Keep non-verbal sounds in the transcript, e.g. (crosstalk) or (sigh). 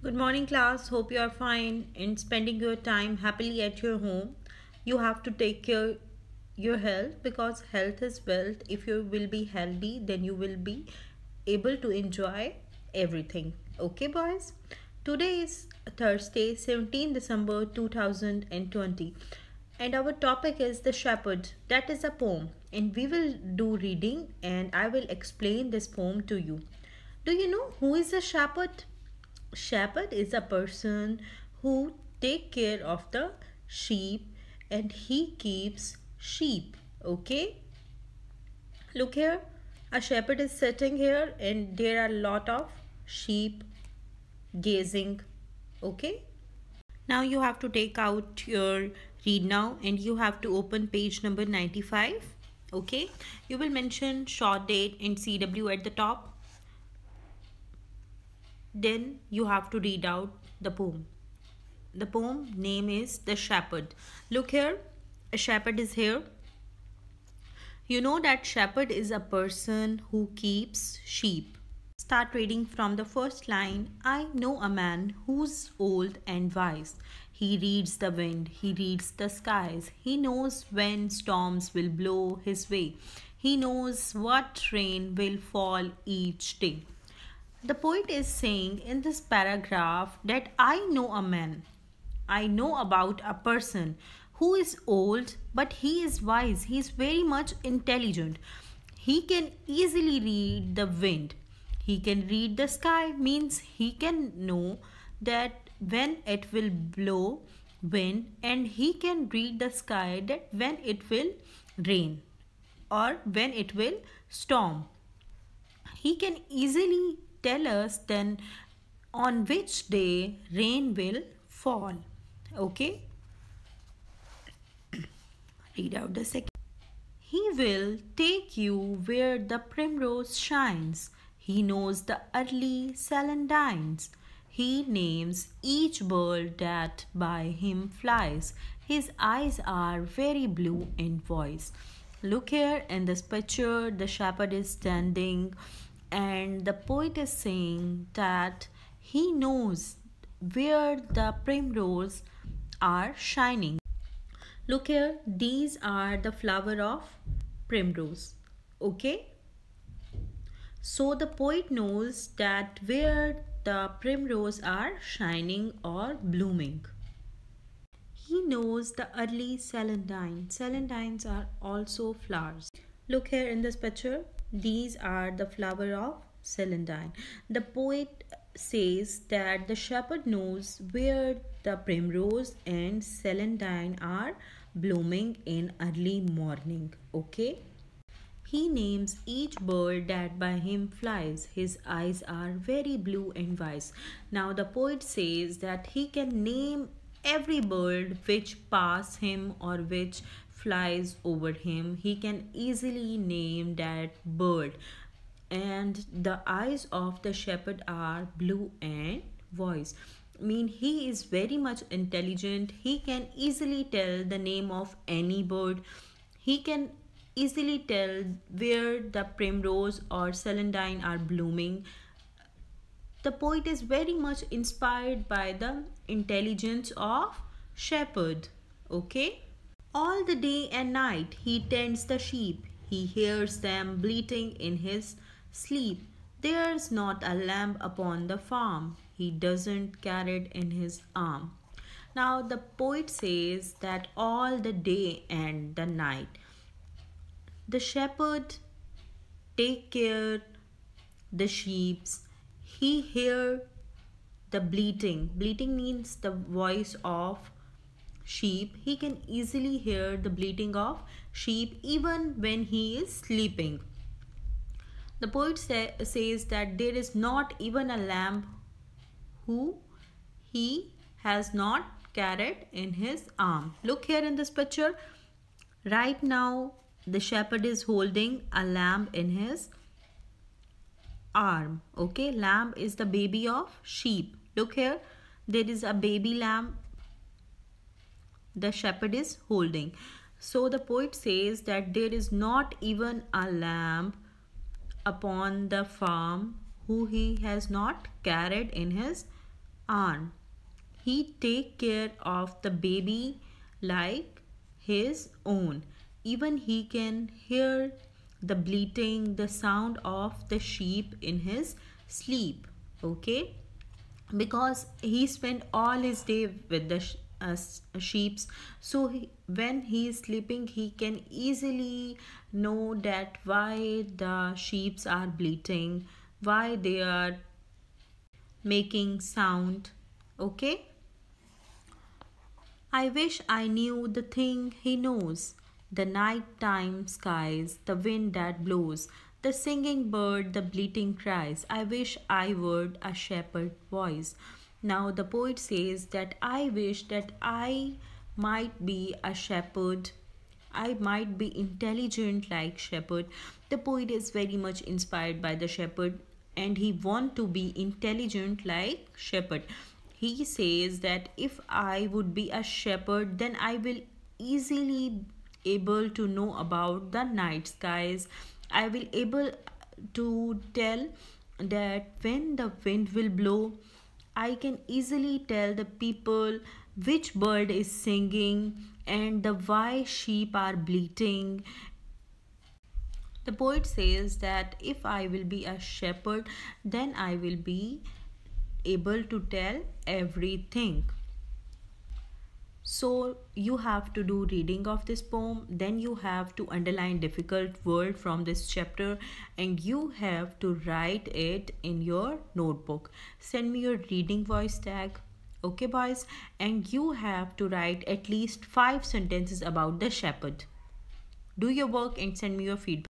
Good morning, class. Hope you are fine and spending your time happily at your home. You have to take care your health because health is wealth. If you will be healthy, then you will be able to enjoy everything. Okay, boys. Today is Thursday, 17 December 2020, and our topic is The Shepherd. That is a poem, and we will do reading, and I will explain this poem to you. Do you know who is the shepherd? shepherd is a person who take care of the sheep and he keeps sheep okay look here a shepherd is sitting here and there are lot of sheep gazing okay now you have to take out your read now and you have to open page number 95 okay you will mention short date and cw at the top then you have to read out the poem. The poem name is The Shepherd. Look here, a shepherd is here. You know that shepherd is a person who keeps sheep. Start reading from the first line. I know a man who's old and wise. He reads the wind, he reads the skies. He knows when storms will blow his way. He knows what rain will fall each day. The poet is saying in this paragraph that I know a man. I know about a person who is old, but he is wise. He is very much intelligent. He can easily read the wind. He can read the sky, means he can know that when it will blow wind, and he can read the sky that when it will rain or when it will storm. He can easily tell us then on which day rain will fall. Okay. (clears throat) Read out the second. He will take you where the primrose shines. He knows the early celandines. He names each bird that by him flies. His eyes are very blue in voice. Look here in this picture, the shepherd is standing and the poet is saying that he knows where the primrose are shining look here these are the flower of primrose okay so the poet knows that where the primrose are shining or blooming he knows the early celandine celandines are also flowers look here in this picture these are the flower of celandine. The poet says that the shepherd knows where the primrose and celandine are blooming in early morning. Okay. He names each bird that by him flies. His eyes are very blue and wise. Now the poet says that he can name every bird which pass him or which flies over him he can easily name that bird and the eyes of the shepherd are blue and voice I mean he is very much intelligent he can easily tell the name of any bird he can easily tell where the primrose or celandine are blooming the poet is very much inspired by the intelligence of shepherd okay all the day and night he tends the sheep. He hears them bleating in his sleep. There's not a lamb upon the farm. He doesn't carry it in his arm. Now the poet says that all the day and the night the shepherd take care the sheep's he hear the bleating bleating means the voice of sheep, he can easily hear the bleating of sheep even when he is sleeping. The poet say, says that there is not even a lamb who he has not carried in his arm. Look here in this picture. Right now, the shepherd is holding a lamb in his arm. Okay, lamb is the baby of sheep. Look here, there is a baby lamb the shepherd is holding. So the poet says that there is not even a lamb upon the farm who he has not carried in his arm. He take care of the baby like his own. Even he can hear the bleating, the sound of the sheep in his sleep. Okay? Because he spent all his day with the uh, sheep's, so he, when he is sleeping he can easily know that why the sheep's are bleating why they are making sound okay i wish i knew the thing he knows the night time skies the wind that blows the singing bird the bleating cries i wish i were a shepherd voice now the poet says that I wish that I might be a shepherd. I might be intelligent like shepherd. The poet is very much inspired by the shepherd and he want to be intelligent like shepherd. He says that if I would be a shepherd then I will easily able to know about the night skies. I will able to tell that when the wind will blow I can easily tell the people which bird is singing and the why sheep are bleating the poet says that if I will be a shepherd, then I will be able to tell everything so you have to do reading of this poem then you have to underline difficult word from this chapter and you have to write it in your notebook send me your reading voice tag okay boys and you have to write at least five sentences about the shepherd do your work and send me your feedback